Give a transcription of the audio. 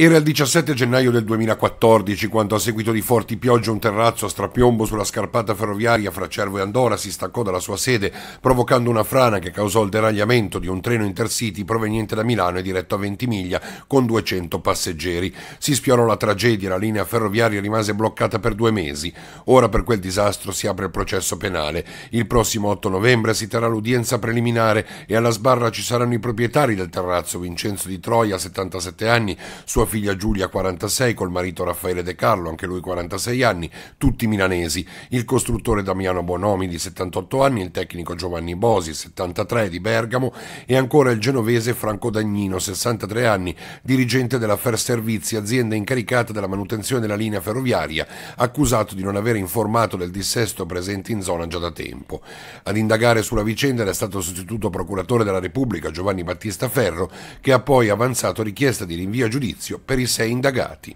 Era il 17 gennaio del 2014 quando a seguito di forti piogge un terrazzo a strapiombo sulla scarpata ferroviaria fra Cervo e Andora si staccò dalla sua sede provocando una frana che causò il deragliamento di un treno intercity proveniente da Milano e diretto a Ventimiglia con 200 passeggeri. Si sfiorò la tragedia, e la linea ferroviaria rimase bloccata per due mesi. Ora per quel disastro si apre il processo penale. Il prossimo 8 novembre si terrà l'udienza preliminare e alla sbarra ci saranno i proprietari del terrazzo Vincenzo di Troia, 77 anni, sua figlia Giulia 46 col marito Raffaele De Carlo, anche lui 46 anni, tutti milanesi, il costruttore Damiano Bonomi di 78 anni, il tecnico Giovanni Bosi 73 di Bergamo e ancora il genovese Franco Dagnino 63 anni, dirigente della Fer Servizi, azienda incaricata della manutenzione della linea ferroviaria, accusato di non aver informato del dissesto presente in zona già da tempo. Ad indagare sulla vicenda era stato sostituto procuratore della Repubblica Giovanni Battista Ferro, che ha poi avanzato richiesta di rinvio a giudizio per i sei indagati.